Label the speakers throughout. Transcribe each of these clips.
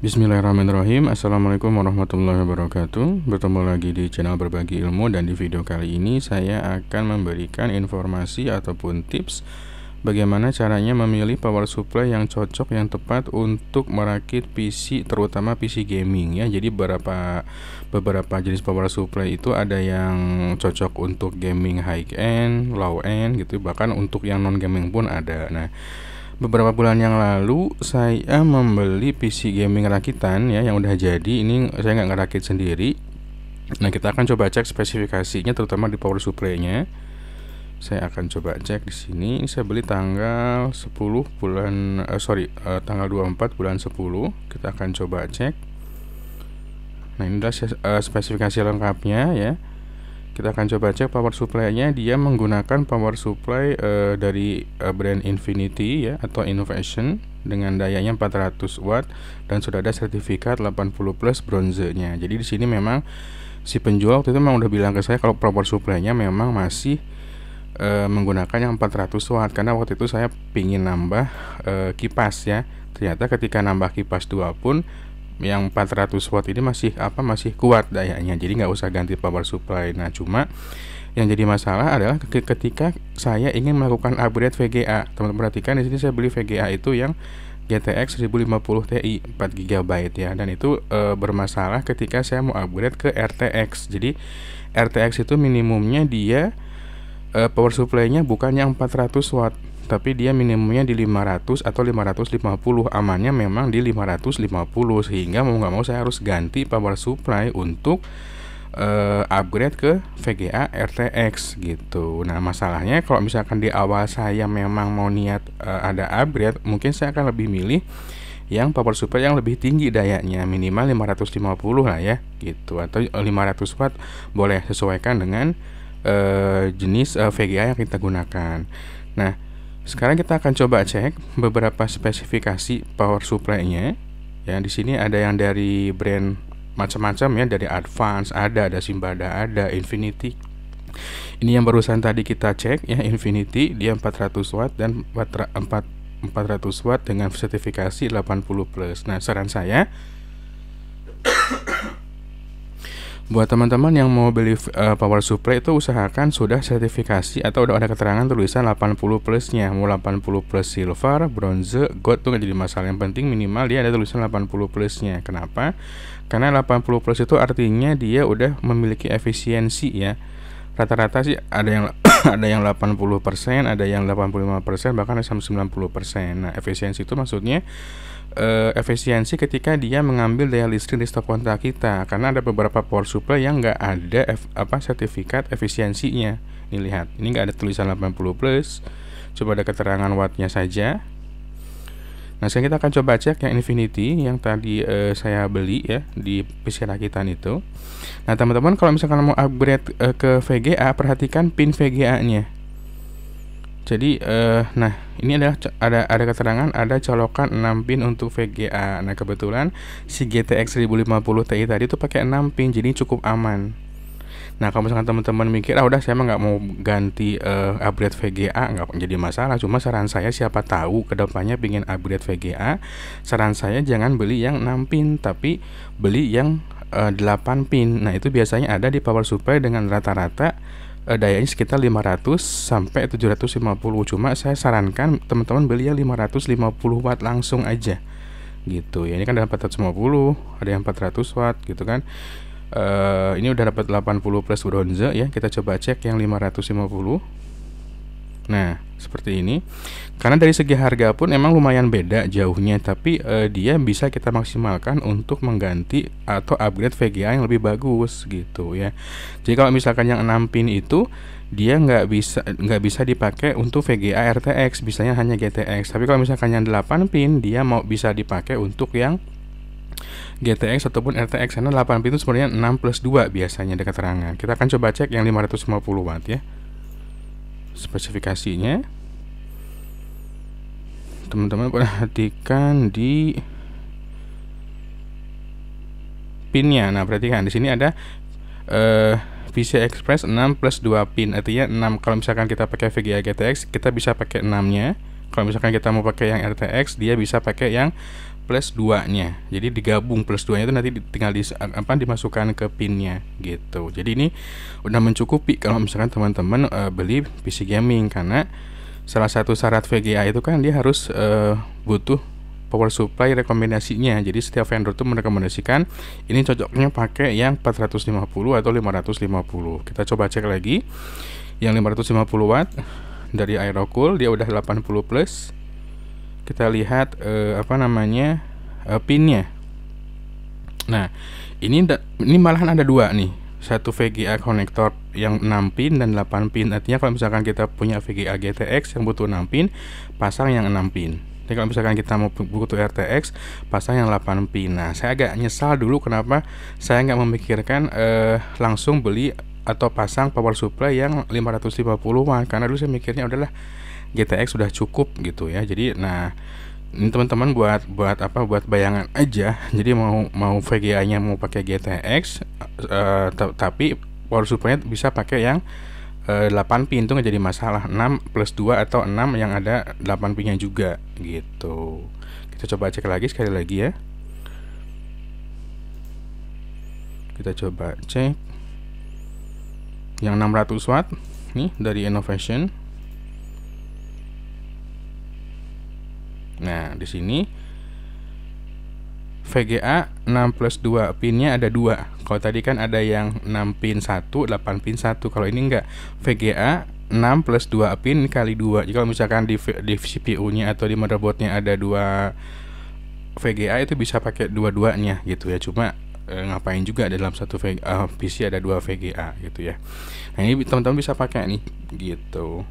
Speaker 1: Bismillahirrahmanirrahim Assalamualaikum warahmatullahi wabarakatuh Bertemu lagi di channel Berbagi Ilmu Dan di video kali ini saya akan memberikan informasi ataupun tips Bagaimana caranya memilih power supply yang cocok yang tepat untuk merakit PC terutama PC gaming ya Jadi beberapa, beberapa jenis power supply itu ada yang cocok untuk gaming high end, low end gitu Bahkan untuk yang non gaming pun ada Nah beberapa bulan yang lalu saya membeli PC gaming rakitan ya yang udah jadi ini saya nggak ngerakit sendiri nah kita akan coba cek spesifikasinya terutama di power supply-nya saya akan coba cek di sini saya beli tanggal 10 bulan uh, sorry uh, tanggal 24 bulan 10 kita akan coba cek nah ini adalah eh, spesifikasi lengkapnya ya kita akan coba cek power supply-nya dia menggunakan power supply uh, dari uh, brand Infinity ya atau Innovation dengan dayanya 400 watt dan sudah ada sertifikat 80 plus bronzenya. Jadi di sini memang si penjual waktu itu memang udah bilang ke saya kalau power supply-nya memang masih uh, menggunakan yang 400 watt karena waktu itu saya pingin nambah uh, kipas ya. Ternyata ketika nambah kipas 2 pun yang 400 watt ini masih apa masih kuat dayanya jadi nggak usah ganti power supply nah cuma yang jadi masalah adalah ketika saya ingin melakukan upgrade VGA teman-teman perhatikan di sini saya beli VGA itu yang GTX 1050 Ti 4 GB ya dan itu e, bermasalah ketika saya mau upgrade ke RTX jadi RTX itu minimumnya dia e, power supply-nya bukan yang 400 watt tapi dia minimumnya di 500 atau 550 amannya memang di 550 sehingga mau nggak mau saya harus ganti power supply untuk uh, upgrade ke VGA RTX gitu. Nah masalahnya kalau misalkan di awal saya memang mau niat uh, ada upgrade, mungkin saya akan lebih milih yang power supply yang lebih tinggi dayanya minimal 550 lah ya gitu atau 500 eh, watt boleh sesuaikan dengan uh, jenis uh, VGA yang kita gunakan. Nah sekarang kita akan coba cek beberapa spesifikasi power supply-nya. Ya, di sini ada yang dari brand macam-macam ya, dari Advance ada, ada Simbada ada, Infinity. Ini yang barusan tadi kita cek ya, Infinity dia 400 watt dan 400 watt dengan sertifikasi 80 plus. Nah, saran saya Buat teman-teman yang mau beli uh, power supply itu usahakan sudah sertifikasi atau udah ada keterangan tulisan 80 plusnya Mau 80 plus silver, bronze, gold tuh gak jadi masalah Yang penting minimal dia ada tulisan 80 plusnya Kenapa? Karena 80 plus itu artinya dia udah memiliki efisiensi ya Rata-rata sih ada yang ada yang 80%, ada yang 85%, bahkan sampai 90%. Nah, efisiensi itu maksudnya uh, efisiensi ketika dia mengambil daya listrik di stop kontak kita karena ada beberapa power supply yang nggak ada F, apa sertifikat efisiensinya ini lihat ini nggak ada tulisan 80 plus coba ada keterangan wattnya saja nah sekarang kita akan coba cek yang infinity yang tadi uh, saya beli ya di PC rakitan itu nah teman-teman kalau misalkan mau upgrade uh, ke VGA perhatikan pin VGA nya jadi eh nah ini adalah ada ada keterangan ada colokan 6 pin untuk VGA. Nah, kebetulan si GTX 1050 Ti tadi itu pakai 6 pin jadi cukup aman. Nah, kalau misalkan teman-teman mikir ah udah saya emang nggak mau ganti uh, upgrade VGA nggak jadi masalah. Cuma saran saya siapa tahu kedepannya pingin upgrade VGA, saran saya jangan beli yang 6 pin tapi beli yang uh, eh, 8 pin. Nah, itu biasanya ada di power supply dengan rata-rata uh, dayanya sekitar 500 sampai 750 cuma saya sarankan teman-teman beli ya 550 watt langsung aja gitu ya ini kan ada 450 ada yang 400 watt gitu kan uh, ini udah dapat 80 plus bronze ya kita coba cek yang 550 Nah, seperti ini. Karena dari segi harga pun emang lumayan beda jauhnya, tapi uh, dia bisa kita maksimalkan untuk mengganti atau upgrade VGA yang lebih bagus gitu ya. Jadi kalau misalkan yang 6 pin itu dia nggak bisa nggak bisa dipakai untuk VGA RTX, bisanya hanya GTX. Tapi kalau misalkan yang 8 pin dia mau bisa dipakai untuk yang GTX ataupun RTX karena 8 pin itu sebenarnya 6 plus 2 biasanya ada keterangan. Kita akan coba cek yang 550 watt ya spesifikasinya teman-teman perhatikan di pinnya nah perhatikan di sini ada eh, PCI Express 6 plus 2 pin artinya 6 kalau misalkan kita pakai VGA GTX kita bisa pakai 6 nya kalau misalkan kita mau pakai yang RTX dia bisa pakai yang plus 2 nya jadi digabung plus 2 nya itu nanti tinggal di, apa, dimasukkan ke pin nya gitu jadi ini udah mencukupi kalau misalkan teman-teman uh, beli PC gaming karena salah satu syarat VGA itu kan dia harus uh, butuh power supply rekomendasinya. Jadi setiap vendor itu merekomendasikan ini cocoknya pakai yang 450 atau 550. Kita coba cek lagi yang 550 watt dari Aerocool dia udah 80 plus kita lihat eh, apa namanya eh, pinnya nah ini ini malahan ada dua nih satu VGA konektor yang 6 pin dan 8 pin artinya kalau misalkan kita punya VGA GTX yang butuh 6 pin pasang yang 6 pin jadi kalau misalkan kita mau butuh RTX pasang yang 8 pin. Nah, saya agak nyesal dulu kenapa saya nggak memikirkan eh, langsung beli atau pasang power supply yang 550 watt karena dulu saya mikirnya adalah GTX sudah cukup gitu ya jadi nah ini teman-teman buat buat apa buat bayangan aja jadi mau mau VGA nya mau pakai GTX uh, eh, tapi power supply bisa pakai yang uh, eh, 8 pin itu nggak jadi masalah 6 plus 2 atau 6 yang ada 8 pinnya juga gitu kita coba cek lagi sekali lagi ya kita coba cek yang 600 watt nih dari Innovation Nah, di sini VGA 6 plus 2 pinnya ada dua kalau tadi kan ada yang 6 pin 1 8 pin 1 kalau ini enggak VGA 6 plus 2 pin kali 2 jadi kalau misalkan di, di CPU nya atau di motherboard-nya ada dua VGA itu bisa pakai dua-duanya gitu ya cuma eh, ngapain juga dalam satu VGA, uh, eh, PC ada dua VGA gitu ya nah ini teman-teman bisa pakai nih gitu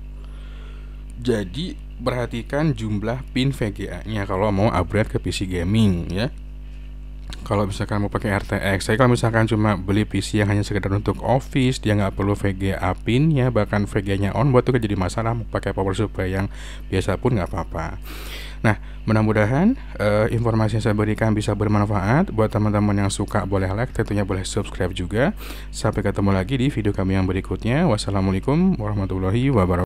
Speaker 1: jadi perhatikan jumlah pin VGA-nya kalau mau upgrade ke PC gaming ya. Kalau misalkan mau pakai RTX, saya kalau misalkan cuma beli PC yang hanya sekedar untuk office, dia nggak perlu VGA pin ya bahkan VGA-nya on buat itu jadi masalah mau pakai power supply yang biasa pun nggak apa-apa. Nah, mudah-mudahan uh, informasi yang saya berikan bisa bermanfaat buat teman-teman yang suka boleh like, tentunya boleh subscribe juga. Sampai ketemu lagi di video kami yang berikutnya. Wassalamualaikum warahmatullahi wabarakatuh.